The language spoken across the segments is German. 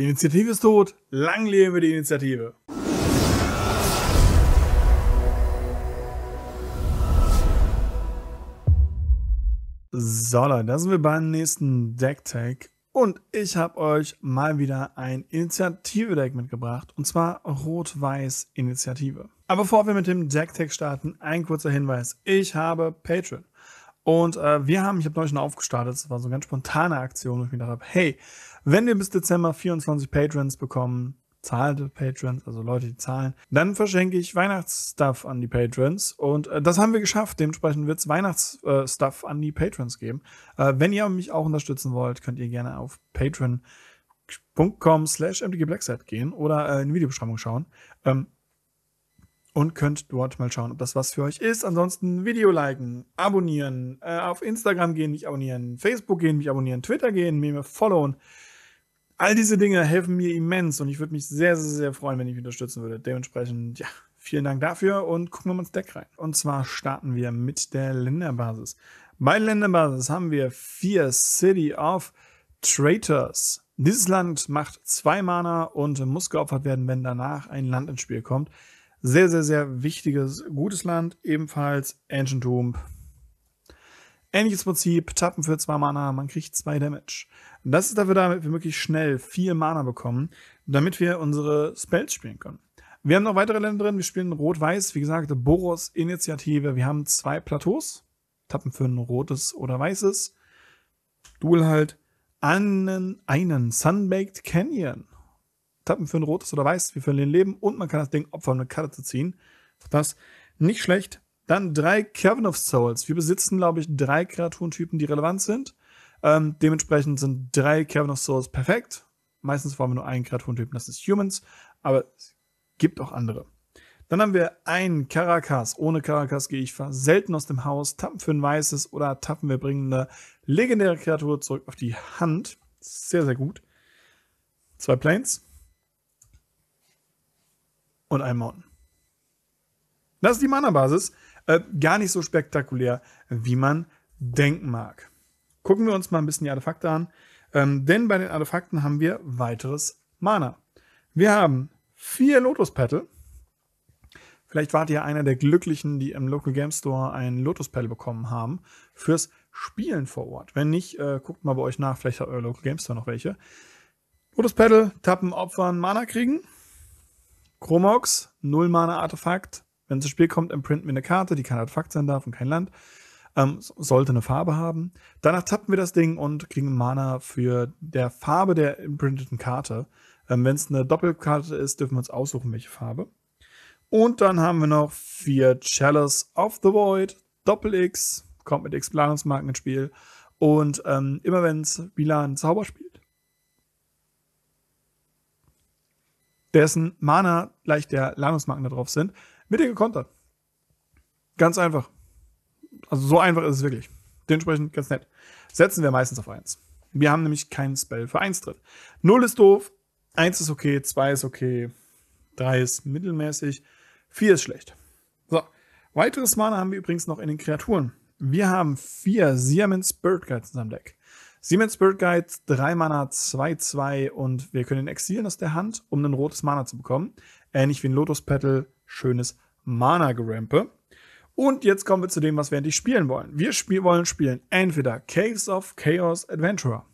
Die Initiative ist tot. Lang leben wir die Initiative. So Leute, da sind wir beim nächsten Deck-Tag und ich habe euch mal wieder ein Initiative-Deck mitgebracht und zwar Rot-Weiß-Initiative. Aber bevor wir mit dem Deck-Tag starten, ein kurzer Hinweis. Ich habe Patreon. Und äh, wir haben, ich habe neulich schon aufgestartet, es war so eine ganz spontane Aktion, wo ich mir gedacht habe, hey, wenn wir bis Dezember 24 Patrons bekommen, zahlende Patrons, also Leute, die zahlen, dann verschenke ich Weihnachtsstuff an die Patrons. Und äh, das haben wir geschafft. Dementsprechend wird es Weihnachtsstuff äh, an die Patrons geben. Äh, wenn ihr mich auch unterstützen wollt, könnt ihr gerne auf patreon.com slash mtgblackset gehen oder äh, in die Videobeschreibung schauen. Ähm, und könnt dort mal schauen, ob das was für euch ist. Ansonsten Video liken, abonnieren, äh, auf Instagram gehen, mich abonnieren, Facebook gehen, mich abonnieren, Twitter gehen, mir followen. All diese Dinge helfen mir immens und ich würde mich sehr, sehr, sehr freuen, wenn ich mich unterstützen würde. Dementsprechend, ja, vielen Dank dafür und gucken wir mal ins Deck rein. Und zwar starten wir mit der Länderbasis. Bei Länderbasis haben wir vier City of Traitors. Dieses Land macht zwei Mana und muss geopfert werden, wenn danach ein Land ins Spiel kommt. Sehr, sehr, sehr wichtiges, gutes Land. Ebenfalls Ancient Tomb. Ähnliches Prinzip, tappen für zwei Mana, man kriegt zwei Damage. Das ist dafür da, damit wir möglichst schnell vier Mana bekommen, damit wir unsere Spells spielen können. Wir haben noch weitere Länder drin, wir spielen Rot-Weiß, wie gesagt, Boros Initiative. Wir haben zwei Plateaus, tappen für ein rotes oder weißes. Duel halt einen, einen Sunbaked Canyon tappen für ein rotes oder weiß, wie für ein Leben. Und man kann das Ding opfern, eine Karte zu ziehen. Das nicht schlecht. Dann drei Kevin of Souls. Wir besitzen, glaube ich, drei Kreaturentypen, die relevant sind. Ähm, dementsprechend sind drei Kevin of Souls perfekt. Meistens wollen wir nur einen Kreaturentypen, das ist Humans, aber es gibt auch andere. Dann haben wir einen Caracas. Ohne Caracas gehe ich selten aus dem Haus. Tappen für ein weißes oder tappen wir bringen eine legendäre Kreatur zurück auf die Hand. Sehr, sehr gut. Zwei Planes und ein Mountain. Das ist die Mana-Basis. Äh, gar nicht so spektakulär, wie man denken mag. Gucken wir uns mal ein bisschen die Artefakte an. Ähm, denn bei den Artefakten haben wir weiteres Mana. Wir haben vier Lotus Petal. Vielleicht wart ihr einer der Glücklichen, die im Local Game Store ein Lotus Petal bekommen haben fürs Spielen vor Ort. Wenn nicht, äh, guckt mal bei euch nach, vielleicht hat euer Local Game Store noch welche. Lotus Petal, tappen, opfern, Mana kriegen. Chromox, 0 Mana Artefakt. Wenn es ins Spiel kommt, imprint mir eine Karte, die kein Artefakt sein darf und kein Land. Ähm, sollte eine Farbe haben. Danach tappen wir das Ding und kriegen Mana für der Farbe der imprinteten Karte. Ähm, Wenn es eine Doppelkarte ist, dürfen wir uns aussuchen, welche Farbe. Und dann haben wir noch vier Chalice of the Void, Doppel-X, kommt mit X-Planungsmarken ins Spiel. Und ähm, immer wenn es wieder ein spielt, dessen Mana gleich der Landungsmarken da drauf sind, mit dir gekontert. Ganz einfach. Also so einfach ist es wirklich. Dementsprechend ganz nett. Setzen wir meistens auf 1. Wir haben nämlich keinen Spell für 1 drin. 0 ist doof, 1 ist okay, 2 ist okay, 3 ist mittelmäßig, 4 ist schlecht. So, weiteres Mana haben wir übrigens noch in den Kreaturen. Wir haben 4 Siamens Bird Guides in unserem Deck. Siemens Spirit Guide, 3 Mana, 2-2 und wir können ihn exilieren aus der Hand, um ein rotes Mana zu bekommen. Ähnlich wie ein Lotus Petal, schönes Mana-Gerampe. Und jetzt kommen wir zu dem, was wir endlich spielen wollen. Wir spiel wollen spielen entweder Caves of Chaos Adventurer.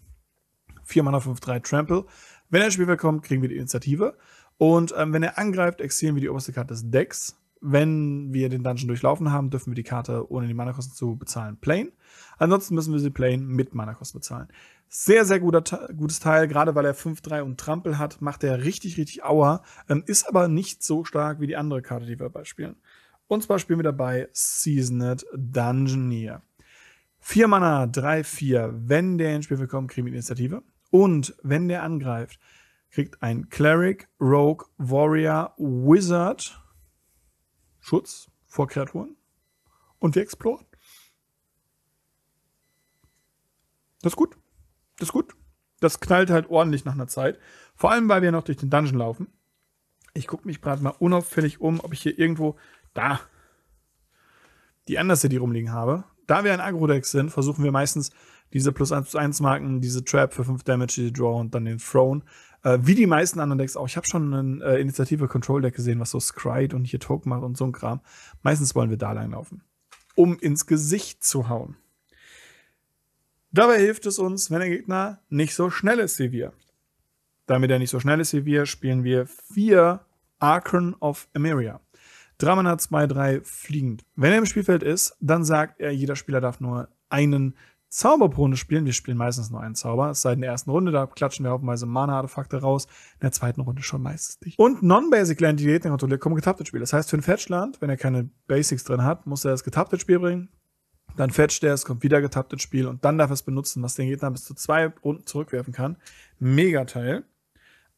4 Mana 5-3 Trample. Wenn er Spiel kommt, kriegen wir die Initiative. Und ähm, wenn er angreift, exilieren wir die oberste Karte des Decks. Wenn wir den Dungeon durchlaufen haben, dürfen wir die Karte ohne die Mana-Kosten zu bezahlen playen. Ansonsten müssen wir sie playen mit Mana-Kosten bezahlen. Sehr, sehr guter, gutes Teil, gerade weil er 5-3 und Trampel hat, macht er richtig, richtig Aua. Ähm, ist aber nicht so stark wie die andere Karte, die wir dabei spielen. Und zwar spielen wir dabei Seasoned Dungeoneer. 4 Mana, 3-4. Wenn der ins Spiel kommt, kriegen wir Initiative. Und wenn der angreift, kriegt ein Cleric, Rogue, Warrior, Wizard Schutz vor Kreaturen und wir exploren. Das ist gut. Das ist gut. Das knallt halt ordentlich nach einer Zeit. Vor allem, weil wir noch durch den Dungeon laufen. Ich gucke mich gerade mal unauffällig um, ob ich hier irgendwo da die Anderste, die rumliegen habe. Da wir ein Agro-Deck sind, versuchen wir meistens diese plus 1 plus 1 Marken, diese Trap für 5 Damage, die Draw und dann den Throne äh, wie die meisten anderen Decks auch. Ich habe schon ein äh, Initiative Control Deck gesehen, was so Scryed und hier Token macht und so ein Kram. Meistens wollen wir da langlaufen, um ins Gesicht zu hauen. Dabei hilft es uns, wenn der Gegner nicht so schnell ist wie wir. Damit er nicht so schnell ist wie wir, spielen wir vier Arkan of Emeria. Dramana 2, 3 fliegend. Wenn er im Spielfeld ist, dann sagt er, jeder Spieler darf nur einen Zauberbrunde spielen. Wir spielen meistens nur einen Zauber, es sei in der ersten Runde, da klatschen wir haufenweise Mana-Artefakte raus, in der zweiten Runde schon meistens nicht. Und Non-Basic Land, die Gegner kontrolliert, kommen getappt Spiel. Das heißt, für ein Fetchland, wenn er keine Basics drin hat, muss er das getappte Spiel bringen, dann fetcht er, es kommt wieder getappt ins Spiel und dann darf er es benutzen, was den Gegner bis zu zwei Runden zurückwerfen kann. Mega Teil.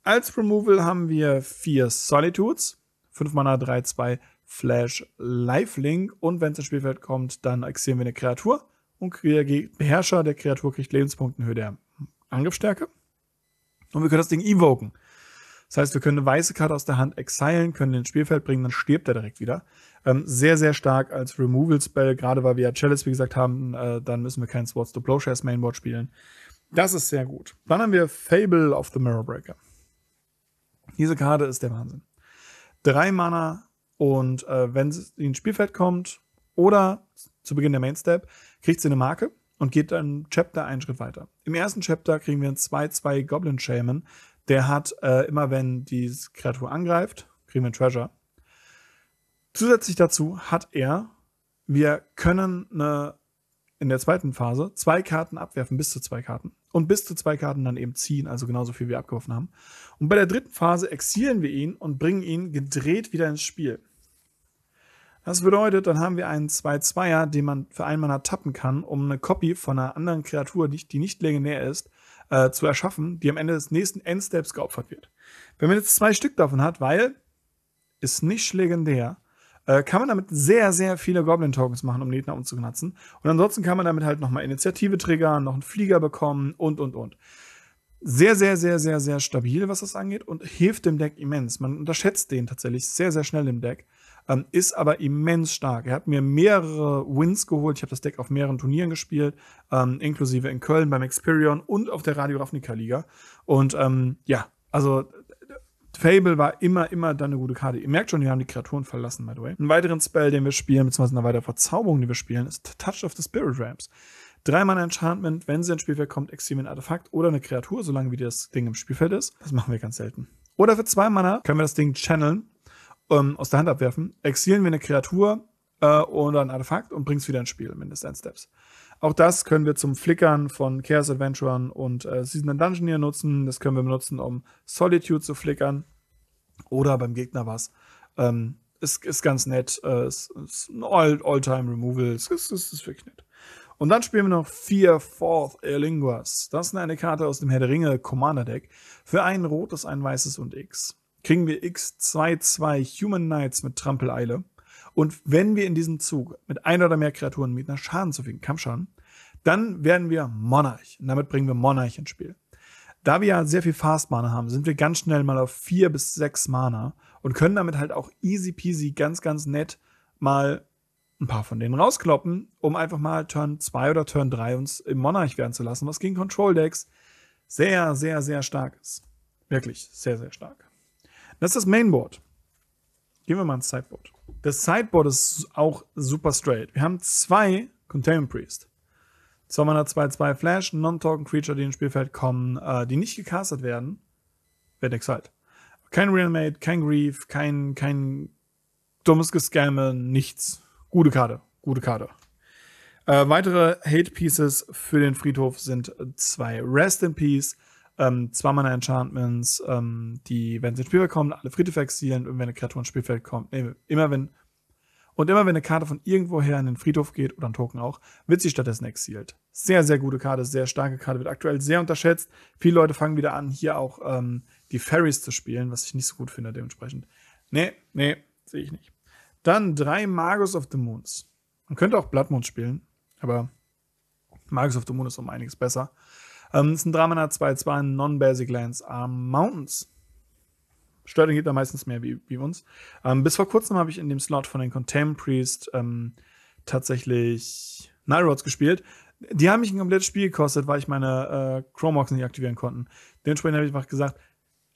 Als Removal haben wir vier Solitudes, 5 Mana, 3, 2, Flash, Lifelink und wenn es ins Spielfeld kommt, dann exieren wir eine Kreatur und der Beherrscher der Kreatur kriegt Lebenspunkte in Höhe der Angriffsstärke. Und wir können das Ding evoken. Das heißt, wir können eine weiße Karte aus der Hand exilen, können den ins Spielfeld bringen, dann stirbt er direkt wieder. Ähm, sehr, sehr stark als Removal-Spell, gerade weil wir ja Chalice, wie gesagt, haben, äh, dann müssen wir kein Swords to Plowshares Mainboard spielen. Das ist sehr gut. Dann haben wir Fable of the Mirrorbreaker. Diese Karte ist der Wahnsinn. Drei Mana und äh, wenn sie ins Spielfeld kommt oder zu Beginn der Mainstep, kriegt sie eine Marke und geht dann Chapter einen Schritt weiter. Im ersten Chapter kriegen wir einen 2-2 Goblin Shaman. Der hat äh, immer, wenn die Kreatur angreift, kriegen wir ein Treasure. Zusätzlich dazu hat er, wir können eine, in der zweiten Phase zwei Karten abwerfen, bis zu zwei Karten. Und bis zu zwei Karten dann eben ziehen, also genauso viel wie wir abgeworfen haben. Und bei der dritten Phase exilen wir ihn und bringen ihn gedreht wieder ins Spiel. Das bedeutet, dann haben wir einen 2-2er, den man für einen Mana tappen kann, um eine Copy von einer anderen Kreatur, die, die nicht legendär ist, äh, zu erschaffen, die am Ende des nächsten Endsteps geopfert wird. Wenn man jetzt zwei Stück davon hat, weil ist nicht legendär, äh, kann man damit sehr, sehr viele Goblin-Tokens machen, um Gegner umzuknatzen. Und ansonsten kann man damit halt nochmal Initiative triggern, noch einen Flieger bekommen und, und, und sehr, sehr, sehr, sehr, sehr stabil, was das angeht und hilft dem Deck immens. Man unterschätzt den tatsächlich sehr, sehr schnell im Deck. Ähm, ist aber immens stark. Er hat mir mehrere Wins geholt. Ich habe das Deck auf mehreren Turnieren gespielt, ähm, inklusive in Köln beim Experion und auf der Radio Ravnica Liga. Und ähm, ja, also äh, Fable war immer, immer dann eine gute Karte. Ihr merkt schon, wir haben die Kreaturen verlassen, by the way. Ein weiteren Spell, den wir spielen, beziehungsweise eine weitere Verzauberung, die wir spielen, ist Touch of the Spirit Ramps. Dreimal Enchantment, wenn sie ins Spielfeld kommt, exilieren ein Artefakt oder eine Kreatur, solange wie das Ding im Spielfeld ist. Das machen wir ganz selten. Oder für zwei Mana können wir das Ding channeln ähm, aus der Hand abwerfen, exilieren wir eine Kreatur äh, oder ein Artefakt und bringen es wieder ins Spiel, mindestens ein Steps. Auch das können wir zum Flickern von Chaos Adventurern und äh, Season and Dungeoneer nutzen. Das können wir benutzen, um Solitude zu flickern. Oder beim Gegner was. Ähm, ist, ist ganz nett. Äh, ist, ist ein All-Time-Removal. Ist, ist, ist wirklich nett. Und dann spielen wir noch vier Fourth Erlinguas. Das ist eine Karte aus dem Herr der Ringe Commander Deck. Für ein rotes, ein weißes und X kriegen wir X22 Human Knights mit Trampeleile. Und wenn wir in diesem Zug mit ein oder mehr Kreaturen mit einer Schaden zufügen, Kampfschaden, dann werden wir Monarch. Und damit bringen wir Monarch ins Spiel. Da wir ja sehr viel Fast Mana haben, sind wir ganz schnell mal auf vier bis sechs Mana und können damit halt auch easy peasy ganz, ganz nett mal ein paar von denen rauskloppen, um einfach mal Turn 2 oder Turn 3 uns im Monarch werden zu lassen, was gegen Control Decks sehr, sehr, sehr stark ist. Wirklich sehr, sehr stark. Das ist das Mainboard. Gehen wir mal ins Sideboard. Das Sideboard ist auch super straight. Wir haben zwei Containment Priest. 2 Flash, Non-Token Creature, die ins Spielfeld kommen, äh, die nicht gecastet werden, werden exalt. Kein Realmate, kein Grief, kein, kein dummes Gescamme, nichts. Gute Karte, gute Karte. Äh, weitere Hate Pieces für den Friedhof sind zwei Rest in Peace, ähm, zwei meiner Enchantments, ähm, die, wenn sie ins Spielfeld kommen, alle Friedhof exilen und wenn eine Kreatur ins Spielfeld kommt, nee, immer wenn, und immer wenn eine Karte von irgendwoher in den Friedhof geht oder ein Token auch, wird sie stattdessen exiliert. Sehr, sehr gute Karte, sehr starke Karte, wird aktuell sehr unterschätzt. Viele Leute fangen wieder an, hier auch ähm, die Fairies zu spielen, was ich nicht so gut finde dementsprechend. Nee, nee, sehe ich nicht. Dann drei Magus of the Moons. Man könnte auch Blood Moon spielen, aber Magus of the Moon ist um einiges besser. Ähm, ist ein 3 Mana 2, 2, Non-Basic Lands Arm äh, Mountains. Sterling gibt da meistens mehr wie, wie uns. Ähm, bis vor kurzem habe ich in dem Slot von den Contain Priest ähm, tatsächlich Nyrods gespielt. Die haben mich ein komplettes Spiel gekostet, weil ich meine äh, Chromox nicht aktivieren konnten. Dementsprechend habe ich einfach gesagt,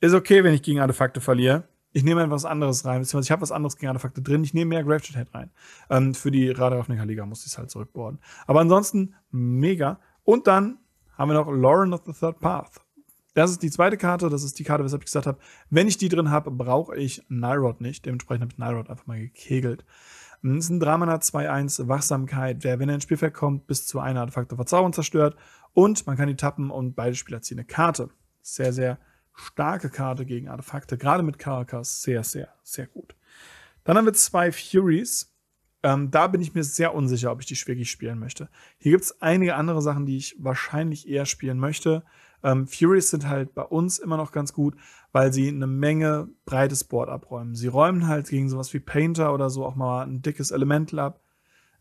ist okay, wenn ich gegen Artefakte verliere. Ich nehme einfach was anderes rein, beziehungsweise ich habe was anderes gegen Artefakte drin. Ich nehme mehr Graveshot Head rein. Ähm, für die Radar auf den Kaliga muss ich es halt zurückboarden. Aber ansonsten mega. Und dann haben wir noch Lauren of the Third Path. Das ist die zweite Karte, das ist die Karte, weshalb ich gesagt habe, wenn ich die drin habe, brauche ich Nyrod nicht. Dementsprechend habe ich Nyrod einfach mal gekegelt. Das hm, ist ein Dramana 2-1, Wachsamkeit, der, wenn er ins Spielfeld kommt, bis zu einer Artefakte Verzauberung zerstört. Und man kann die tappen und beide Spieler ziehen eine Karte. Sehr, sehr starke Karte gegen Artefakte, gerade mit Karakas, sehr, sehr, sehr gut. Dann haben wir zwei Furies. Ähm, da bin ich mir sehr unsicher, ob ich die wirklich spielen möchte. Hier gibt es einige andere Sachen, die ich wahrscheinlich eher spielen möchte. Ähm, Furies sind halt bei uns immer noch ganz gut, weil sie eine Menge breites Board abräumen. Sie räumen halt gegen sowas wie Painter oder so auch mal ein dickes Elemental ab,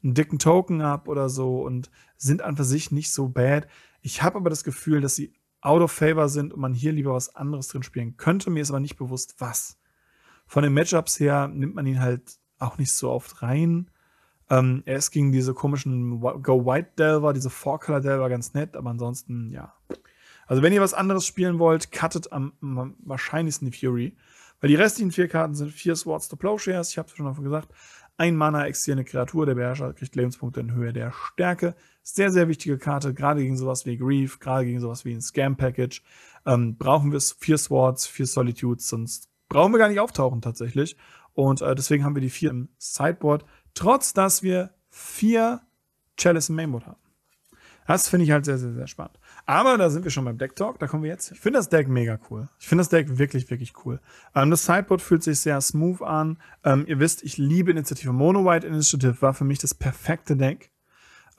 einen dicken Token ab oder so und sind an für sich nicht so bad. Ich habe aber das Gefühl, dass sie out of favor sind und man hier lieber was anderes drin spielen könnte. Mir ist aber nicht bewusst, was. Von den Matchups her nimmt man ihn halt auch nicht so oft rein. Ähm, er ist gegen diese komischen Go-White-Delver, diese Four-Color-Delver ganz nett, aber ansonsten, ja. Also, wenn ihr was anderes spielen wollt, cuttet am, am wahrscheinlichsten die Fury. Weil die restlichen vier Karten sind vier Swords to Plowshares, ich habe es schon davon gesagt. Ein Mana exiliert eine Kreatur, der Beherrscher kriegt Lebenspunkte in Höhe der Stärke. Sehr, sehr wichtige Karte, gerade gegen sowas wie Grief, gerade gegen sowas wie ein Scam-Package. Ähm, brauchen wir vier Swords, vier Solitudes, sonst brauchen wir gar nicht auftauchen tatsächlich. Und äh, deswegen haben wir die vier im Sideboard, trotz dass wir vier Chalice im Mainboard haben. Das finde ich halt sehr, sehr, sehr spannend. Aber da sind wir schon beim Deck Talk, da kommen wir jetzt. Ich finde das Deck mega cool. Ich finde das Deck wirklich, wirklich cool. Ähm, das Sideboard fühlt sich sehr smooth an. Ähm, ihr wisst, ich liebe Initiative. Mono White Initiative war für mich das perfekte Deck.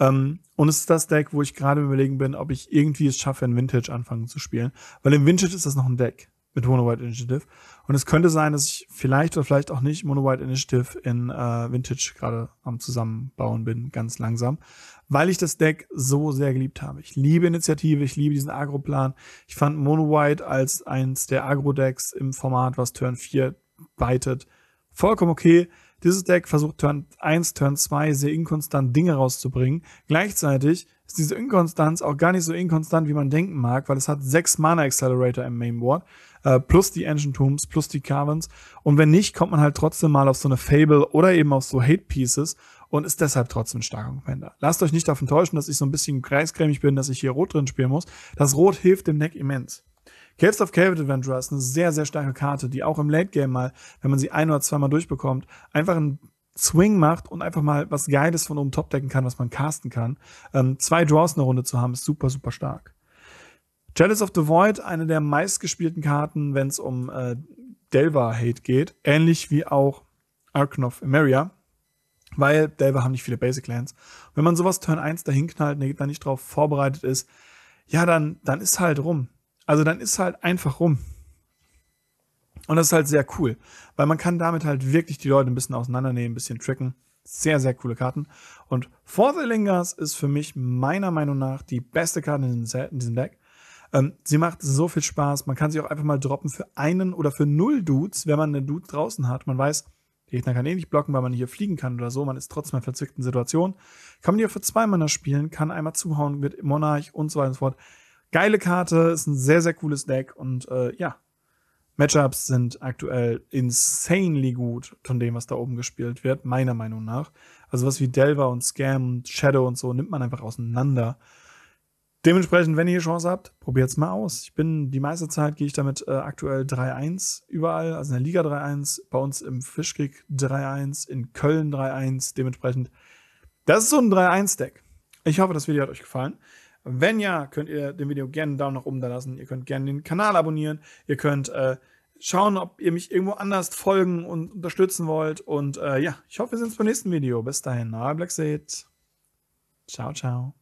Ähm, und es ist das Deck, wo ich gerade überlegen bin, ob ich irgendwie es schaffe, in Vintage anfangen zu spielen. Weil im Vintage ist das noch ein Deck mit Mono White Initiative. Und es könnte sein, dass ich vielleicht oder vielleicht auch nicht Mono White Initiative in äh, Vintage gerade am Zusammenbauen bin, ganz langsam, weil ich das Deck so sehr geliebt habe. Ich liebe Initiative, ich liebe diesen Agro-Plan. Ich fand Mono White als eins der Agro-Decks im Format, was Turn 4 weitet, vollkommen okay. Dieses Deck versucht Turn 1, Turn 2 sehr inkonstant Dinge rauszubringen. Gleichzeitig ist diese Inkonstanz auch gar nicht so inkonstant, wie man denken mag, weil es hat sechs Mana Accelerator im Mainboard, äh, plus die Engine Tombs, plus die Carvens. Und wenn nicht, kommt man halt trotzdem mal auf so eine Fable oder eben auf so Hate Pieces und ist deshalb trotzdem ein starker Contender. Lasst euch nicht davon täuschen, dass ich so ein bisschen kreiscremig bin, dass ich hier Rot drin spielen muss. Das Rot hilft dem Neck immens. Caves of Cave Adventurer ist eine sehr, sehr starke Karte, die auch im Late Game mal, wenn man sie ein oder zweimal durchbekommt, einfach ein Swing macht und einfach mal was Geiles von oben topdecken kann, was man casten kann. Ähm, zwei Draws in der Runde zu haben, ist super, super stark. Chalice of the Void, eine der meistgespielten Karten, wenn es um äh, Delva-Hate geht. Ähnlich wie auch Arknov Emeria. Weil Delva haben nicht viele Basic Lands. wenn man sowas Turn 1 dahin knallt und da nicht drauf vorbereitet ist, ja, dann, dann ist halt rum. Also dann ist halt einfach rum. Und das ist halt sehr cool, weil man kann damit halt wirklich die Leute ein bisschen auseinandernehmen, ein bisschen tracken. Sehr, sehr coole Karten. Und For the Lingers ist für mich meiner Meinung nach die beste Karte in diesem, Deck. Ähm, sie macht so viel Spaß. Man kann sie auch einfach mal droppen für einen oder für null Dudes, wenn man einen Dude draußen hat. Man weiß, der Gegner kann eh nicht blocken, weil man hier fliegen kann oder so. Man ist trotzdem in verzwickten Situationen. Kann man die auch für zwei Mana spielen, kann einmal zuhauen mit Monarch und so weiter und so fort. Geile Karte, ist ein sehr, sehr cooles Deck und äh, ja, Matchups sind aktuell insanely gut von dem, was da oben gespielt wird, meiner Meinung nach. Also was wie Delver und Scam und Shadow und so nimmt man einfach auseinander. Dementsprechend, wenn ihr die Chance habt, probiert es mal aus. Ich bin die meiste Zeit gehe ich damit äh, aktuell 3-1 überall, also in der Liga 3-1, bei uns im Fischkick 3-1, in Köln 3-1. Dementsprechend, das ist so ein 3-1-Deck. Ich hoffe, das Video hat euch gefallen. Wenn ja, könnt ihr dem Video gerne einen Daumen nach oben da lassen. Ihr könnt gerne den Kanal abonnieren. Ihr könnt äh, schauen, ob ihr mich irgendwo anders folgen und unterstützen wollt. Und äh, ja, ich hoffe, wir sehen uns beim nächsten Video. Bis dahin, euer Black Seed. Ciao, ciao.